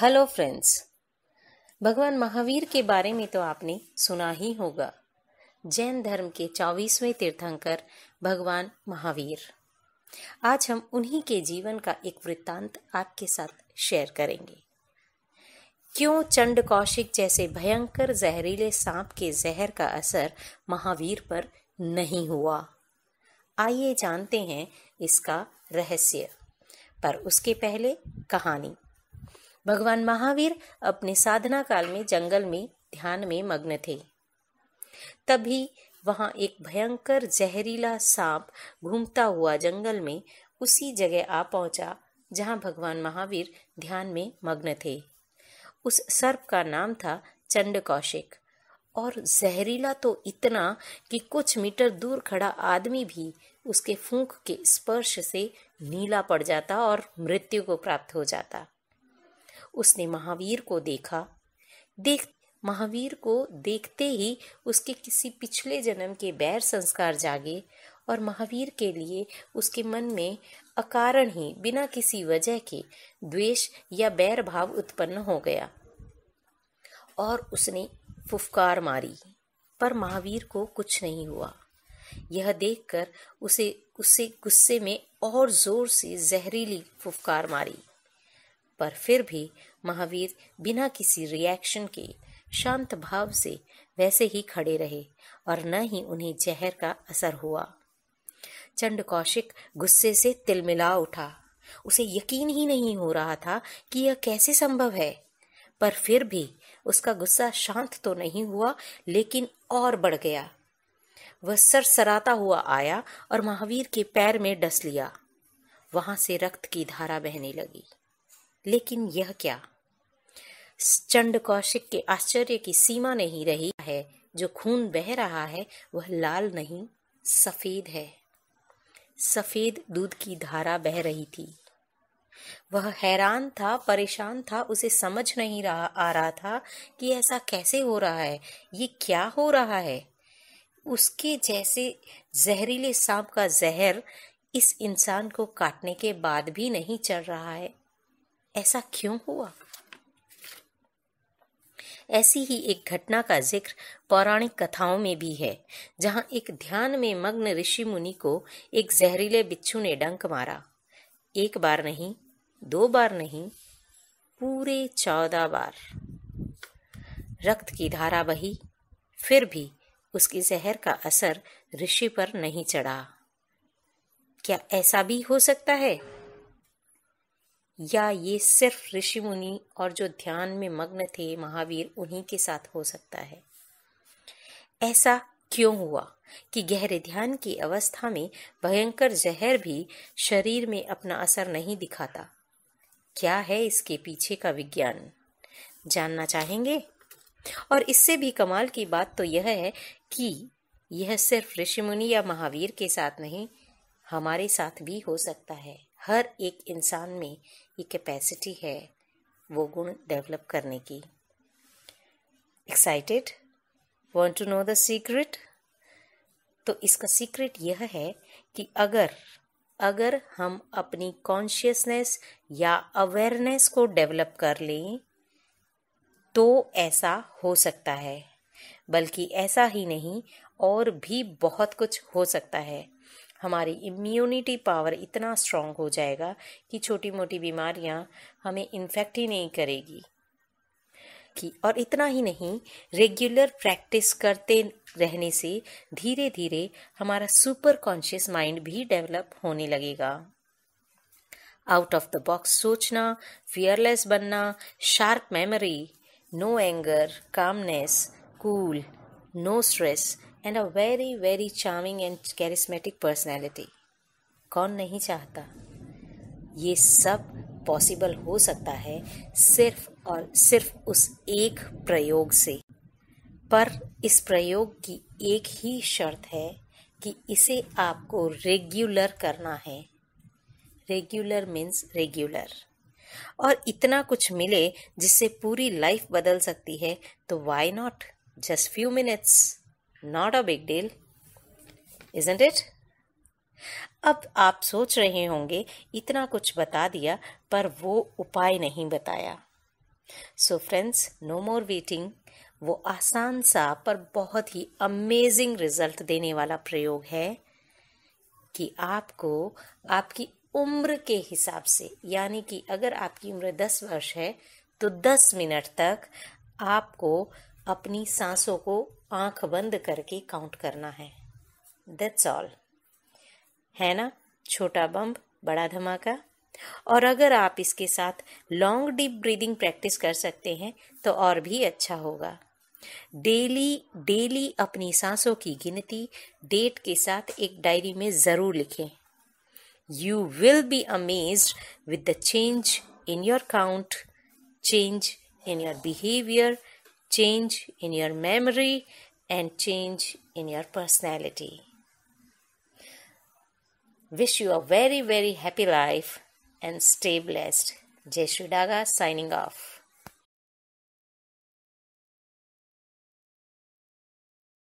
Hello friends भगवान महावीर के बारे में तो आपने सुना ही होगा जैन धर्म के चौबीसवें तीर्थंकर भगवान महावीर आज हम उन्हीं के जीवन का एक वृत्तांत आपके साथ शेयर करेंगे क्यों चंड कौशिक जैसे भयंकर जहरीले सांप के जहर का असर महावीर पर नहीं हुआ आइए जानते हैं इसका रहस्य पर उसके पहले कहानी भगवान महावीर अपने साधना काल में जंगल में ध्यान में मग्न थे तभी वहां एक भयंकर जहरीला सांप घूमता हुआ जंगल में उसी जगह आ पहुंचा जहां भगवान महावीर ध्यान में मग्न थे उस सर्प का नाम था चंड कौशिक और जहरीला तो इतना कि कुछ मीटर दूर खड़ा आदमी भी उसके फूंक के स्पर्श से नीला पड़ जाता और मृत्यु को प्राप्त हो जाता उसने महावीर को देखा देख महावीर को देखते ही उसके किसी पिछले जन्म के बैर संस्कार जागे और महावीर के लिए उसके मन में अकारण ही बिना किसी वजह के द्वेष या बैर भाव उत्पन्न हो गया और उसने फुफकार मारी पर महावीर को कुछ नहीं हुआ यह देखकर उसे उसे गुस्से में और जोर से जहरीली फुफकार मारी पर फिर भी महावीर बिना किसी रिएक्शन के शांत भाव से वैसे ही खड़े रहे और न ही उन्हें जहर का असर हुआ चंड कौशिक गुस्से से तिलमिला उठा उसे यकीन ही नहीं हो रहा था कि यह कैसे संभव है पर फिर भी उसका गुस्सा शांत तो नहीं हुआ लेकिन और बढ़ गया वह सर सराता हुआ आया और महावीर के पैर में डस लिया वहां से रक्त की धारा बहने लगी लेकिन यह क्या चंड कौशिक के आश्चर्य की सीमा नहीं रही है जो खून बह रहा है वह लाल नहीं सफेद है सफेद दूध की धारा बह रही थी वह हैरान था परेशान था उसे समझ नहीं रहा आ रहा था कि ऐसा कैसे हो रहा है ये क्या हो रहा है उसके जैसे जहरीले सांप का जहर इस इंसान को काटने के बाद भी नहीं चल रहा है ऐसा क्यों हुआ ऐसी ही एक घटना का जिक्र पौराणिक कथाओं में भी है जहां एक ध्यान में मग्न ऋषि मुनि को एक जहरीले बिच्छू ने डंक मारा एक बार नहीं दो बार नहीं पूरे चौदह बार रक्त की धारा बही फिर भी उसकी जहर का असर ऋषि पर नहीं चढ़ा क्या ऐसा भी हो सकता है या ये सिर्फ ऋषि मुनि और जो ध्यान में मग्न थे महावीर उन्हीं के साथ हो सकता है ऐसा क्यों हुआ कि गहरे ध्यान की अवस्था में भयंकर जहर भी शरीर में अपना असर नहीं दिखाता क्या है इसके पीछे का विज्ञान जानना चाहेंगे और इससे भी कमाल की बात तो यह है कि यह सिर्फ ऋषि मुनि या महावीर के साथ नहीं हमारे साथ भी हो सकता है हर एक इंसान में ये कैपेसिटी है वो गुण डेवलप करने की excited want to know the secret तो इसका सीक्रेट यह है कि अगर अगर हम अपनी कॉन्शियसनेस या अवेयरनेस को डेवलप कर लें तो ऐसा हो सकता है बल्कि ऐसा ही नहीं और भी बहुत कुछ हो सकता है हमारी इम्यूनिटी पावर इतना स्ट्रांग हो जाएगा कि छोटी मोटी बीमारियां हमें इन्फेक्ट ही नहीं करेगी कि और इतना ही नहीं रेगुलर प्रैक्टिस करते रहने से धीरे धीरे हमारा सुपर कॉन्शियस माइंड भी डेवलप होने लगेगा आउट ऑफ द बॉक्स सोचना फियरलेस बनना sharp memory no anger calmness cool no stress and a very very charming and charismatic personality कौन नहीं चाहता ये सब पॉसिबल हो सकता है सिर्फ और सिर्फ उस एक प्रयोग से पर इस प्रयोग की एक ही शर्त है कि इसे आपको रेगुलर करना है रेगुलर मीन्स रेगुलर और इतना कुछ मिले जिससे पूरी लाइफ बदल सकती है तो why not just few minutes not a big deal isn't it अब आप सोच रहे होंगे इतना कुछ बता दिया पर वो उपाय नहीं बताया so friends no more waiting वो आसान सा पर बहुत ही अमेजिंग रिजल्ट देने वाला प्रयोग है कि आपको आपकी उम्र के हिसाब से यानी कि अगर आपकी उम्र दस वर्ष है तो दस मिनट तक आपको अपनी सांसों को आंख बंद करके काउंट करना है दैट्स ऑल है ना छोटा बम्ब बड़ा धमाका और अगर आप इसके साथ लॉन्ग डीप ब्रीदिंग प्रैक्टिस कर सकते हैं तो और भी अच्छा होगा डेली डेली अपनी सांसों की गिनती डेट के साथ एक डायरी में ज़रूर लिखें you will be amaze with the change in your count change in your behaviour change in your memory, and change in your personality. Wish you a very, very happy life and stay blessed. Jeshudaga signing off.